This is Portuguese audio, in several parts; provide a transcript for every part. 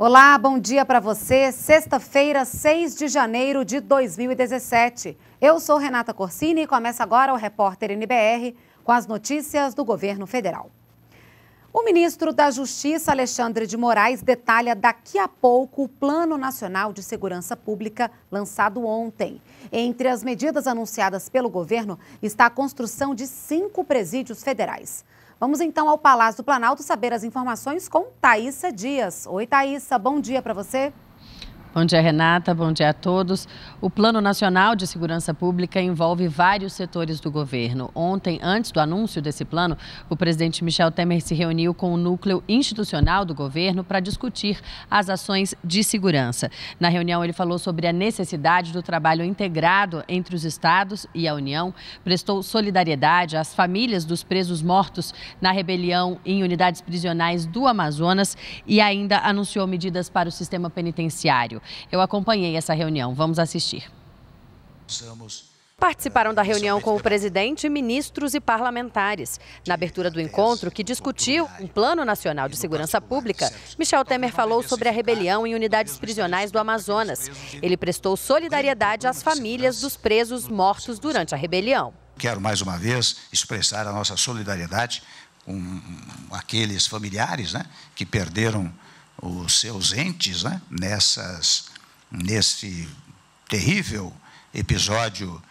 Olá, bom dia para você. Sexta-feira, 6 de janeiro de 2017. Eu sou Renata Corsini e começa agora o repórter NBR com as notícias do governo federal. O ministro da Justiça, Alexandre de Moraes, detalha daqui a pouco o Plano Nacional de Segurança Pública lançado ontem. Entre as medidas anunciadas pelo governo está a construção de cinco presídios federais. Vamos então ao Palácio do Planalto saber as informações com Thaisa Dias. Oi, Thaisa, bom dia para você. Bom dia, Renata. Bom dia a todos. O Plano Nacional de Segurança Pública envolve vários setores do governo. Ontem, antes do anúncio desse plano, o presidente Michel Temer se reuniu com o núcleo institucional do governo para discutir as ações de segurança. Na reunião, ele falou sobre a necessidade do trabalho integrado entre os estados e a União, prestou solidariedade às famílias dos presos mortos na rebelião em unidades prisionais do Amazonas e ainda anunciou medidas para o sistema penitenciário. Eu acompanhei essa reunião. Vamos assistir. Participaram da é, reunião com o presidente, ministros e parlamentares. Na abertura do encontro, que discutiu um Plano Nacional de Segurança Pública, Michel Temer falou sobre a rebelião em unidades prisionais do Amazonas. Ele prestou solidariedade às famílias dos presos mortos durante a rebelião. Quero mais uma vez expressar a nossa solidariedade com aqueles familiares né, que perderam os seus entes né, nessas, nesse terrível episódio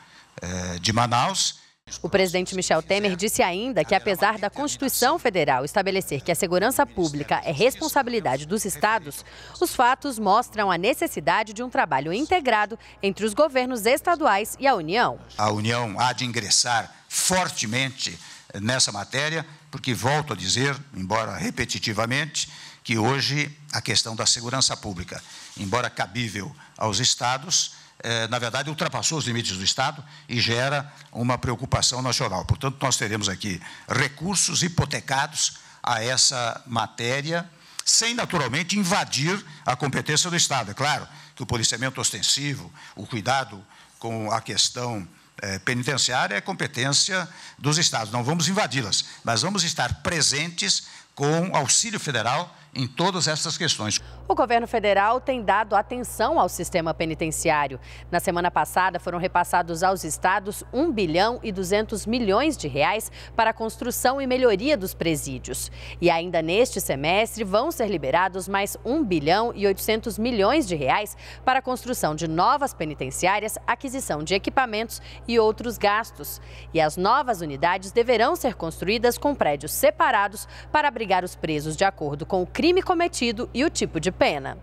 eh, de Manaus. O presidente Michel Temer disse ainda que, apesar da Constituição Federal estabelecer que a segurança pública é responsabilidade dos estados, os fatos mostram a necessidade de um trabalho integrado entre os governos estaduais e a União. A União há de ingressar fortemente eh, nessa matéria, porque, volto a dizer, embora repetitivamente, que hoje a questão da segurança pública, embora cabível aos Estados, eh, na verdade ultrapassou os limites do Estado e gera uma preocupação nacional. Portanto, nós teremos aqui recursos hipotecados a essa matéria, sem naturalmente invadir a competência do Estado. É claro que o policiamento ostensivo, o cuidado com a questão eh, penitenciária é competência dos Estados. Não vamos invadi-las, mas vamos estar presentes com auxílio federal em todas essas questões. O governo federal tem dado atenção ao sistema penitenciário. Na semana passada, foram repassados aos estados 1 bilhão e 200 milhões de reais para a construção e melhoria dos presídios. E ainda neste semestre, vão ser liberados mais 1 bilhão e 800 milhões de reais para a construção de novas penitenciárias, aquisição de equipamentos e outros gastos. E as novas unidades deverão ser construídas com prédios separados para abrigar os presos de acordo com o crime crime cometido e o tipo de pena.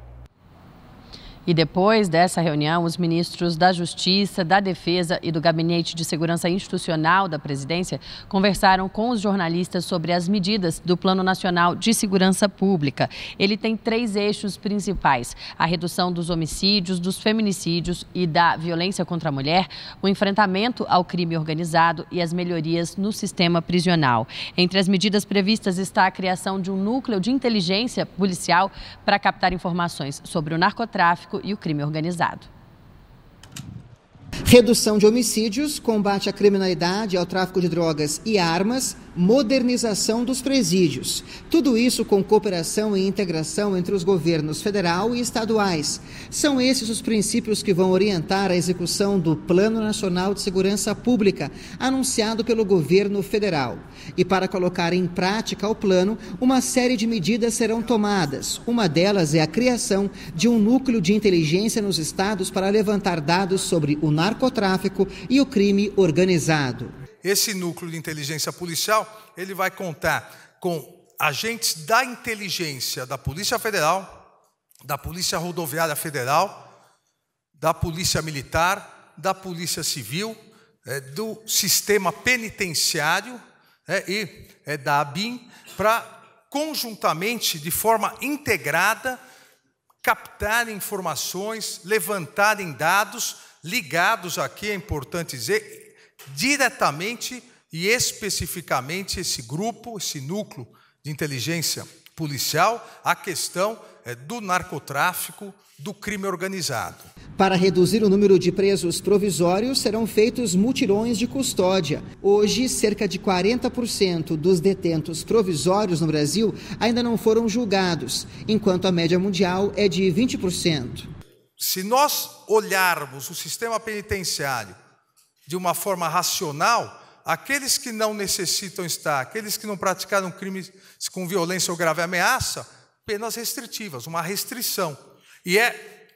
E depois dessa reunião, os ministros da Justiça, da Defesa e do Gabinete de Segurança Institucional da Presidência conversaram com os jornalistas sobre as medidas do Plano Nacional de Segurança Pública. Ele tem três eixos principais: a redução dos homicídios, dos feminicídios e da violência contra a mulher, o enfrentamento ao crime organizado e as melhorias no sistema prisional. Entre as medidas previstas está a criação de um núcleo de inteligência policial para captar informações sobre o narcotráfico tráfico e o crime organizado. Redução de homicídios, combate à criminalidade, ao tráfico de drogas e armas modernização dos presídios. Tudo isso com cooperação e integração entre os governos federal e estaduais. São esses os princípios que vão orientar a execução do Plano Nacional de Segurança Pública, anunciado pelo governo federal. E para colocar em prática o plano, uma série de medidas serão tomadas. Uma delas é a criação de um núcleo de inteligência nos estados para levantar dados sobre o narcotráfico e o crime organizado esse núcleo de inteligência policial, ele vai contar com agentes da inteligência da Polícia Federal, da Polícia Rodoviária Federal, da Polícia Militar, da Polícia Civil, é, do sistema penitenciário é, e é, da ABIN, para conjuntamente, de forma integrada, captar informações, levantarem dados ligados aqui, é importante dizer, diretamente e especificamente esse grupo, esse núcleo de inteligência policial, a questão é do narcotráfico, do crime organizado. Para reduzir o número de presos provisórios, serão feitos mutirões de custódia. Hoje, cerca de 40% dos detentos provisórios no Brasil ainda não foram julgados, enquanto a média mundial é de 20%. Se nós olharmos o sistema penitenciário de uma forma racional, aqueles que não necessitam estar, aqueles que não praticaram crimes com violência ou grave ameaça, penas restritivas, uma restrição. E é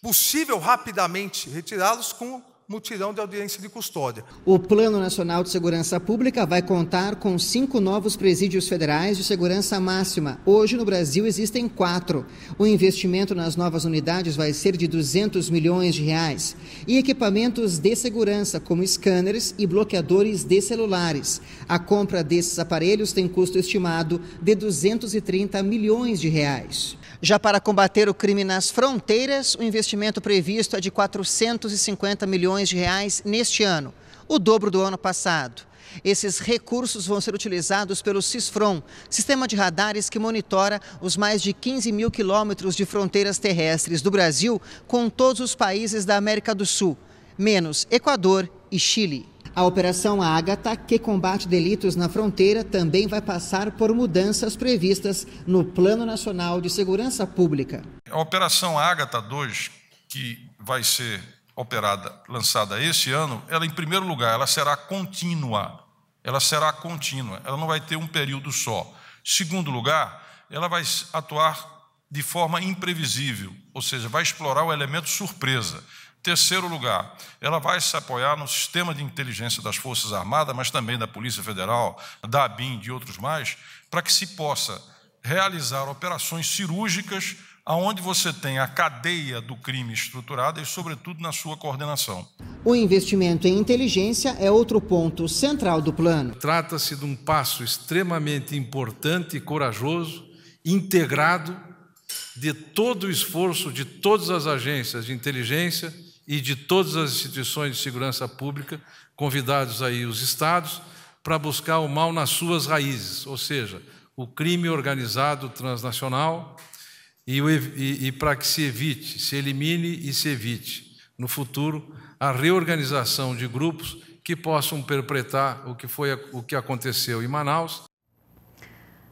possível rapidamente retirá-los com mutirão de audiência de custódia. O Plano Nacional de Segurança Pública vai contar com cinco novos presídios federais de segurança máxima. Hoje, no Brasil, existem quatro. O investimento nas novas unidades vai ser de 200 milhões de reais. E equipamentos de segurança, como scanners e bloqueadores de celulares. A compra desses aparelhos tem custo estimado de 230 milhões de reais. Já para combater o crime nas fronteiras, o investimento previsto é de 450 milhões de reais neste ano, o dobro do ano passado. Esses recursos vão ser utilizados pelo CISFRON, sistema de radares que monitora os mais de 15 mil quilômetros de fronteiras terrestres do Brasil com todos os países da América do Sul, menos Equador e Chile. A Operação Ágata, que combate delitos na fronteira, também vai passar por mudanças previstas no Plano Nacional de Segurança Pública. A Operação Ágata 2, que vai ser operada, lançada esse ano, ela em primeiro lugar, ela será contínua. Ela será contínua, ela não vai ter um período só. Segundo lugar, ela vai atuar de forma imprevisível, ou seja, vai explorar o elemento surpresa terceiro lugar, ela vai se apoiar no sistema de inteligência das Forças Armadas, mas também da Polícia Federal, da ABIN e de outros mais, para que se possa realizar operações cirúrgicas aonde você tem a cadeia do crime estruturada e, sobretudo, na sua coordenação. O investimento em inteligência é outro ponto central do plano. Trata-se de um passo extremamente importante e corajoso, integrado de todo o esforço de todas as agências de inteligência e de todas as instituições de segurança pública, convidados aí os estados, para buscar o mal nas suas raízes, ou seja, o crime organizado transnacional e, e, e para que se evite, se elimine e se evite, no futuro, a reorganização de grupos que possam perpetrar o que, foi, o que aconteceu em Manaus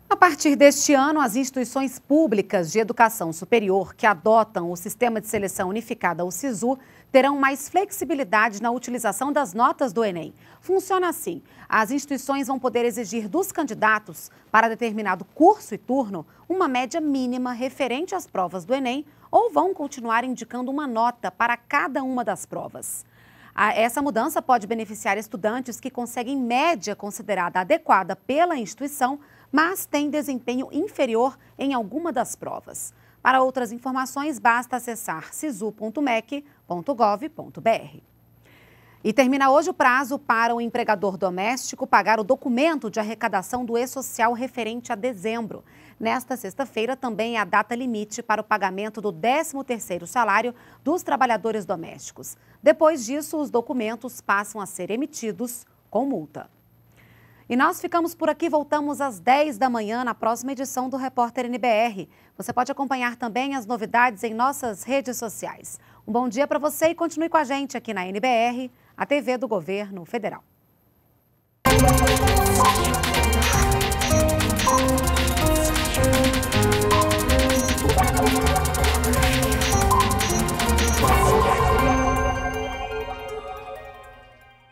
a partir deste ano, as instituições públicas de educação superior que adotam o Sistema de Seleção Unificada, o SISU, terão mais flexibilidade na utilização das notas do Enem. Funciona assim: as instituições vão poder exigir dos candidatos, para determinado curso e turno, uma média mínima referente às provas do Enem ou vão continuar indicando uma nota para cada uma das provas. Essa mudança pode beneficiar estudantes que conseguem média considerada adequada pela instituição mas tem desempenho inferior em alguma das provas. Para outras informações, basta acessar sisu.mec.gov.br. E termina hoje o prazo para o empregador doméstico pagar o documento de arrecadação do E-Social referente a dezembro. Nesta sexta-feira também é a data limite para o pagamento do 13º salário dos trabalhadores domésticos. Depois disso, os documentos passam a ser emitidos com multa. E nós ficamos por aqui, voltamos às 10 da manhã na próxima edição do Repórter NBR. Você pode acompanhar também as novidades em nossas redes sociais. Um bom dia para você e continue com a gente aqui na NBR, a TV do Governo Federal.